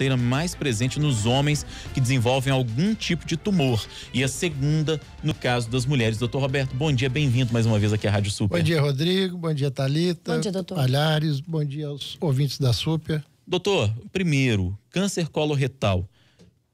terceira mais presente nos homens que desenvolvem algum tipo de tumor e a segunda no caso das mulheres. Doutor Roberto, bom dia, bem-vindo mais uma vez aqui à Rádio Super. Bom dia, Rodrigo, bom dia, Talita. Bom dia, doutor. Palhares, bom dia aos ouvintes da Super. Doutor, primeiro, câncer coloretal.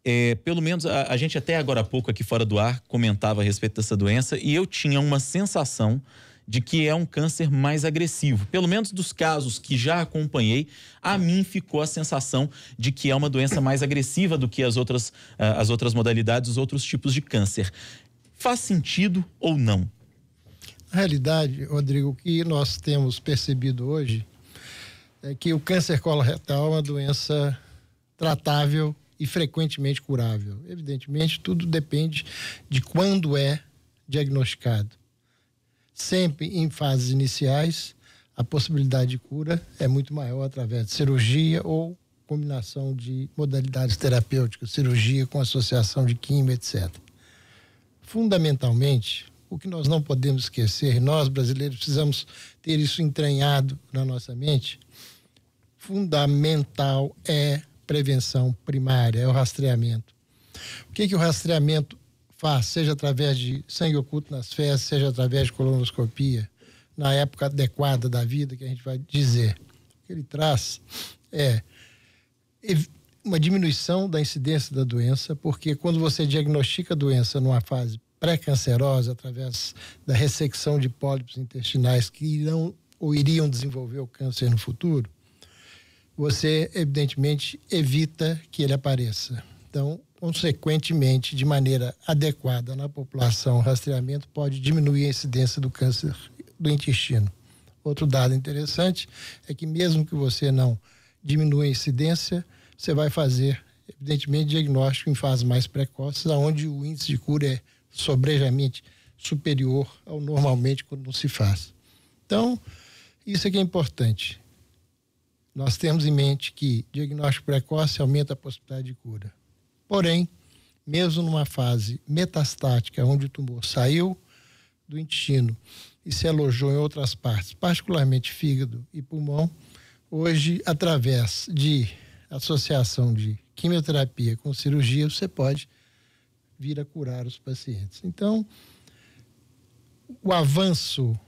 É, pelo menos a, a gente até agora há pouco aqui fora do ar comentava a respeito dessa doença e eu tinha uma sensação de que é um câncer mais agressivo. Pelo menos dos casos que já acompanhei, a mim ficou a sensação de que é uma doença mais agressiva do que as outras, ah, as outras modalidades, os outros tipos de câncer. Faz sentido ou não? Na realidade, Rodrigo, o que nós temos percebido hoje é que o câncer coloretal é uma doença tratável e frequentemente curável. Evidentemente, tudo depende de quando é diagnosticado sempre em fases iniciais, a possibilidade de cura é muito maior através de cirurgia ou combinação de modalidades terapêuticas, cirurgia com associação de quimio, etc. Fundamentalmente, o que nós não podemos esquecer, nós brasileiros precisamos ter isso entranhado na nossa mente, fundamental é prevenção primária, é o rastreamento. O que, que o rastreamento faz, seja através de sangue oculto nas fezes, seja através de colonoscopia, na época adequada da vida, que a gente vai dizer. O que ele traz é uma diminuição da incidência da doença, porque quando você diagnostica a doença numa fase pré-cancerosa, através da ressecção de pólipos intestinais que irão ou iriam desenvolver o câncer no futuro, você, evidentemente, evita que ele apareça. Então, consequentemente, de maneira adequada na população, o rastreamento pode diminuir a incidência do câncer do intestino. Outro dado interessante é que, mesmo que você não diminua a incidência, você vai fazer, evidentemente, diagnóstico em fases mais precoces, onde o índice de cura é sobrejamente superior ao normalmente quando não se faz. Então, isso é que é importante. Nós temos em mente que diagnóstico precoce aumenta a possibilidade de cura. Porém, mesmo numa fase metastática, onde o tumor saiu do intestino e se alojou em outras partes, particularmente fígado e pulmão, hoje, através de associação de quimioterapia com cirurgia, você pode vir a curar os pacientes. Então, o avanço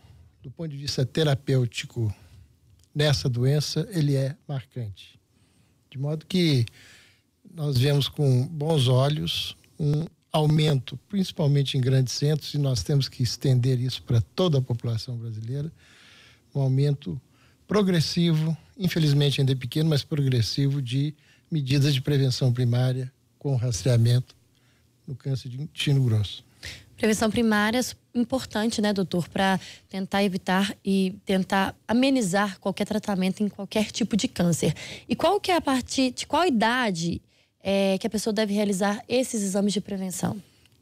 do ponto de vista terapêutico nessa doença, ele é marcante. De modo que nós vemos com bons olhos um aumento, principalmente em grandes centros, e nós temos que estender isso para toda a população brasileira, um aumento progressivo, infelizmente ainda é pequeno, mas progressivo de medidas de prevenção primária com rastreamento no câncer de intestino grosso. Prevenção primária é importante, né, doutor, para tentar evitar e tentar amenizar qualquer tratamento em qualquer tipo de câncer. E qual que é a partir de qual idade é, que a pessoa deve realizar esses exames de prevenção?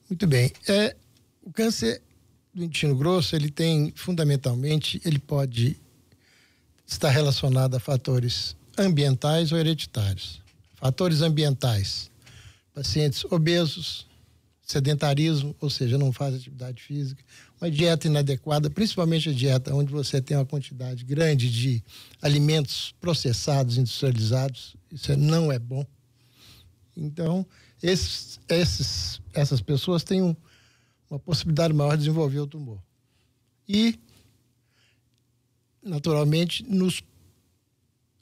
Muito bem. É, o câncer do intestino grosso, ele tem, fundamentalmente, ele pode estar relacionado a fatores ambientais ou hereditários. Fatores ambientais, pacientes obesos, sedentarismo, ou seja, não faz atividade física, uma dieta inadequada, principalmente a dieta onde você tem uma quantidade grande de alimentos processados, industrializados, isso não é bom. Então, esses, esses, essas pessoas têm um, uma possibilidade maior de desenvolver o tumor. E, naturalmente, nos,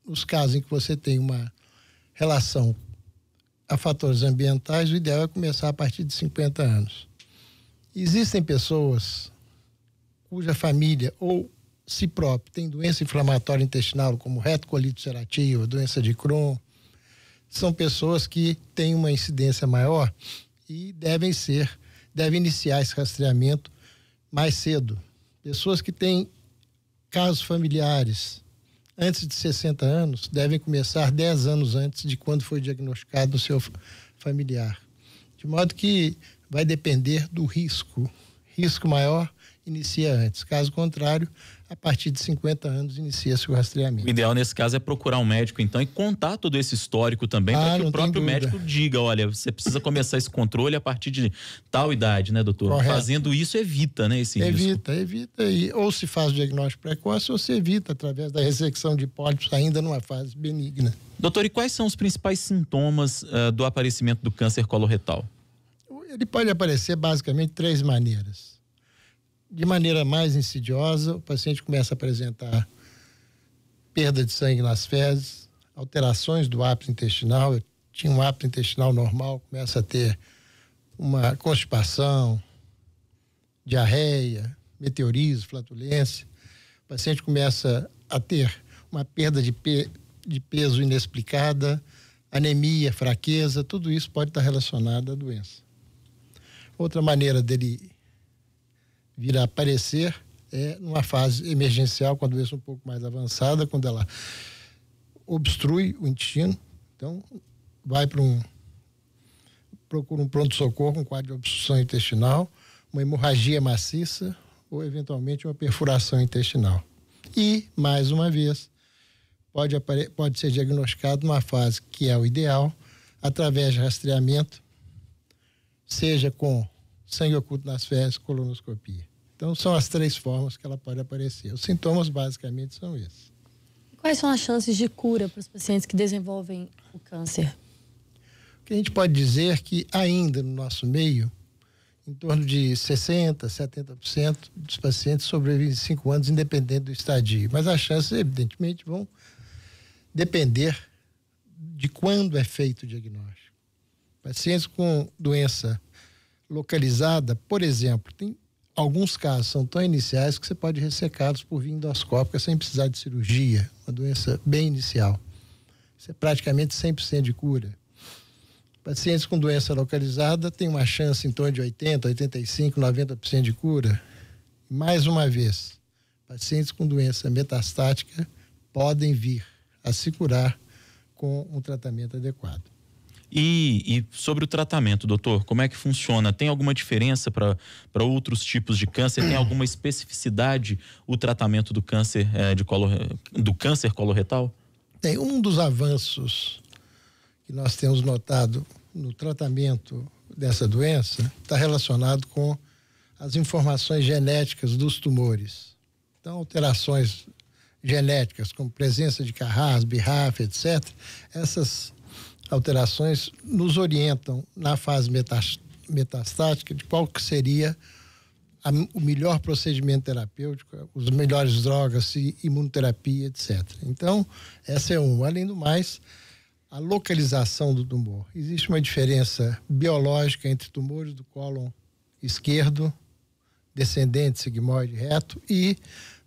nos casos em que você tem uma relação a fatores ambientais, o ideal é começar a partir de 50 anos. Existem pessoas cuja família ou si próprio tem doença inflamatória intestinal, como retocolite ulcerativa, doença de Crohn, são pessoas que têm uma incidência maior e devem ser, devem iniciar esse rastreamento mais cedo. Pessoas que têm casos familiares antes de 60 anos devem começar 10 anos antes de quando foi diagnosticado o seu familiar. De modo que vai depender do risco. Risco maior, inicia antes. Caso contrário, a partir de 50 anos inicia-se o rastreamento. O ideal nesse caso é procurar um médico, então, e contar todo esse histórico também, ah, para que o próprio médico diga: olha, você precisa começar esse controle a partir de tal idade, né, doutor? Correto. Fazendo isso, evita, né, esse evita, risco. Evita, evita. Ou se faz o diagnóstico precoce, ou se evita através da resecção de pólipos ainda numa fase benigna. Doutor, e quais são os principais sintomas uh, do aparecimento do câncer coloretal? Ele pode aparecer basicamente de três maneiras de maneira mais insidiosa, o paciente começa a apresentar perda de sangue nas fezes, alterações do hábito intestinal. Eu tinha um hábito intestinal normal, começa a ter uma constipação, diarreia, meteorismo, flatulência. O paciente começa a ter uma perda de, pe de peso inexplicada, anemia, fraqueza, tudo isso pode estar relacionado à doença. Outra maneira dele vir a aparecer é numa fase emergencial, com a doença um pouco mais avançada, quando ela obstrui o intestino. Então, vai para um. procura um pronto-socorro, um quadro de obstrução intestinal, uma hemorragia maciça ou, eventualmente, uma perfuração intestinal. E, mais uma vez, pode, pode ser diagnosticado numa fase que é o ideal, através de rastreamento, seja com sangue oculto nas fezes, colonoscopia. Então, são as três formas que ela pode aparecer. Os sintomas, basicamente, são esses. Quais são as chances de cura para os pacientes que desenvolvem o câncer? O que a gente pode dizer é que, ainda no nosso meio, em torno de 60%, 70% dos pacientes sobrevivem 5 anos, independente do estadio. Mas as chances, evidentemente, vão depender de quando é feito o diagnóstico. Pacientes com doença localizada, por exemplo, tem alguns casos são tão iniciais que você pode ressecá-los por via endoscópica sem precisar de cirurgia, uma doença bem inicial. Isso é praticamente 100% de cura. Pacientes com doença localizada têm uma chance em torno de 80, 85, 90% de cura. Mais uma vez, pacientes com doença metastática podem vir a se curar com um tratamento adequado. E, e, sobre o tratamento, doutor, como é que funciona? Tem alguma diferença para outros tipos de câncer? Tem alguma especificidade o tratamento do câncer é, de colo, do câncer coloretal? Tem um dos avanços que nós temos notado no tratamento dessa doença está relacionado com as informações genéticas dos tumores. Então, alterações genéticas, como presença de Carras, BRAF, etc. Essas alterações nos orientam na fase metastática de qual que seria a, o melhor procedimento terapêutico, os melhores drogas, imunoterapia, etc. Então, essa é uma. Além do mais, a localização do tumor. Existe uma diferença biológica entre tumores do cólon esquerdo, descendente, sigmoide reto, e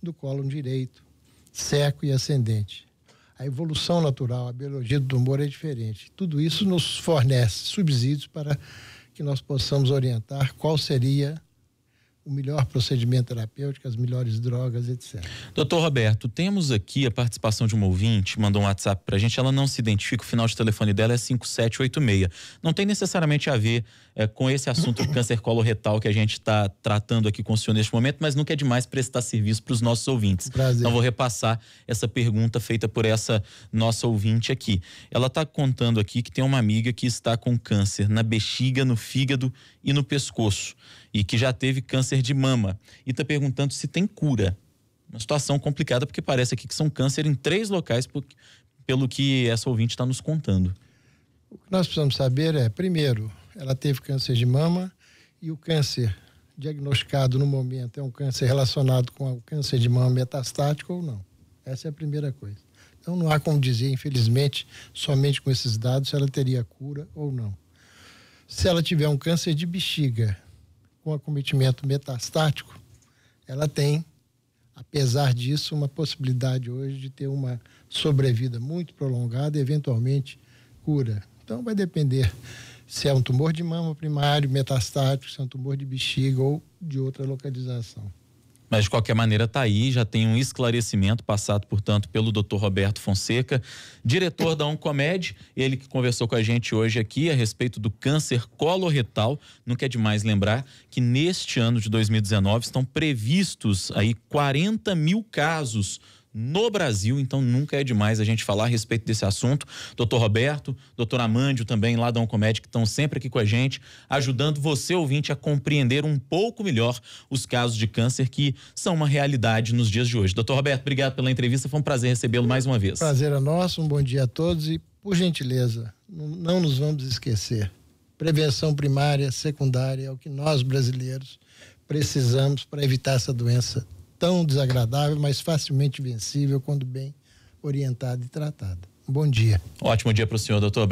do cólon direito, seco e ascendente a evolução natural, a biologia do tumor é diferente. Tudo isso nos fornece subsídios para que nós possamos orientar qual seria o melhor procedimento terapêutico, as melhores drogas, etc. Doutor Roberto, temos aqui a participação de uma ouvinte, mandou um WhatsApp para a gente, ela não se identifica, o final de telefone dela é 5786. Não tem necessariamente a ver é, com esse assunto de câncer coloretal que a gente está tratando aqui com o senhor neste momento, mas nunca é demais prestar serviço para os nossos ouvintes. Prazer. Então vou repassar essa pergunta feita por essa nossa ouvinte aqui. Ela está contando aqui que tem uma amiga que está com câncer na bexiga, no fígado e no pescoço e que já teve câncer de mama e está perguntando se tem cura. Uma situação complicada porque parece aqui que são câncer em três locais, por, pelo que essa ouvinte está nos contando. O que nós precisamos saber é, primeiro, ela teve câncer de mama e o câncer diagnosticado no momento é um câncer relacionado com o câncer de mama metastático ou não. Essa é a primeira coisa. Então não há como dizer, infelizmente, somente com esses dados se ela teria cura ou não. Se ela tiver um câncer de bexiga com acometimento metastático, ela tem, apesar disso, uma possibilidade hoje de ter uma sobrevida muito prolongada e, eventualmente, cura. Então, vai depender se é um tumor de mama primário, metastático, se é um tumor de bexiga ou de outra localização. Mas, de qualquer maneira, está aí, já tem um esclarecimento passado, portanto, pelo doutor Roberto Fonseca, diretor da Oncomed, ele que conversou com a gente hoje aqui a respeito do câncer coloretal. Não é demais lembrar que neste ano de 2019 estão previstos aí 40 mil casos no Brasil, então nunca é demais a gente falar a respeito desse assunto. Doutor Roberto, doutor Amândio também lá da Oncomed que estão sempre aqui com a gente, ajudando você ouvinte a compreender um pouco melhor os casos de câncer que são uma realidade nos dias de hoje. Doutor Roberto, obrigado pela entrevista, foi um prazer recebê-lo mais uma vez. Prazer é nosso, um bom dia a todos e, por gentileza, não nos vamos esquecer. Prevenção primária, secundária é o que nós brasileiros precisamos para evitar essa doença tão desagradável, mas facilmente vencível quando bem orientada e tratada. bom dia. Ótimo dia para o senhor, doutor.